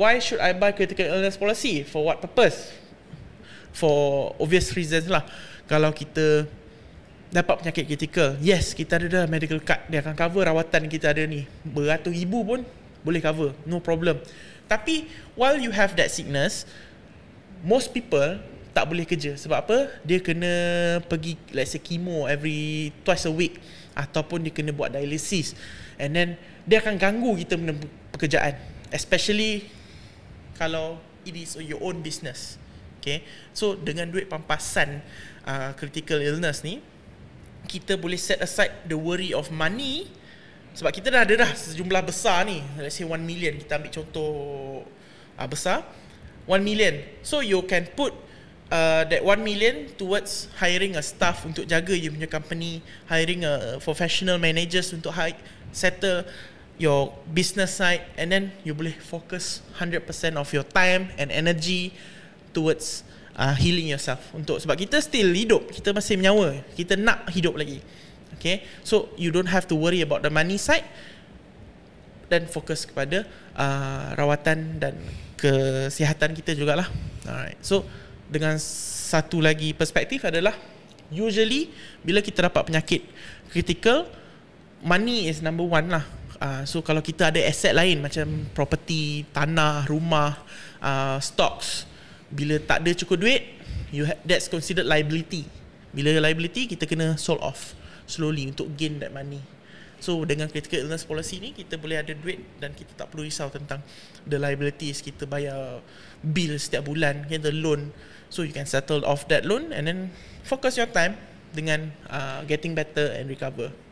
why should I buy critical illness policy? For what purpose? For obvious reasons lah. Kalau kita dapat penyakit kritikal, yes, kita ada dah medical card. Dia akan cover rawatan kita ada ni. Beratus ribu pun boleh cover. No problem. Tapi, while you have that sickness, most people tak boleh kerja. Sebab apa? Dia kena pergi, let's say, chemo every twice a week. Ataupun dia kena buat dialysis. And then, dia akan ganggu kita pekerjaan. Especially kalau it is your own business. Okay. So dengan duit pampasan uh, critical illness ni, kita boleh set aside the worry of money sebab kita dah ada dah sejumlah besar ni. Let's say 1 million kita ambil contoh uh, besar. 1 million. So you can put uh, that 1 million towards hiring a staff untuk jaga you punya company, hiring a uh, professional managers untuk hire, settle your business side and then you boleh focus 100% of your time and energy towards uh, healing yourself untuk sebab kita still hidup kita masih menyawa kita nak hidup lagi okay so you don't have to worry about the money side dan fokus kepada uh, rawatan dan kesihatan kita juga lah. alright so dengan satu lagi perspektif adalah usually bila kita dapat penyakit kritikal, money is number one lah uh, So kalau kita ada aset lain Macam property Tanah Rumah uh, Stocks Bila tak ada cukup duit you ha- That's considered liability Bila liability Kita kena sold off Slowly Untuk gain that money So dengan critical illness policy ni Kita boleh ada duit Dan kita tak perlu risau tentang The liabilities Kita bayar Bill setiap bulan yeah, The loan So you can settle off that loan And then Focus your time Dengan uh, Getting better and recover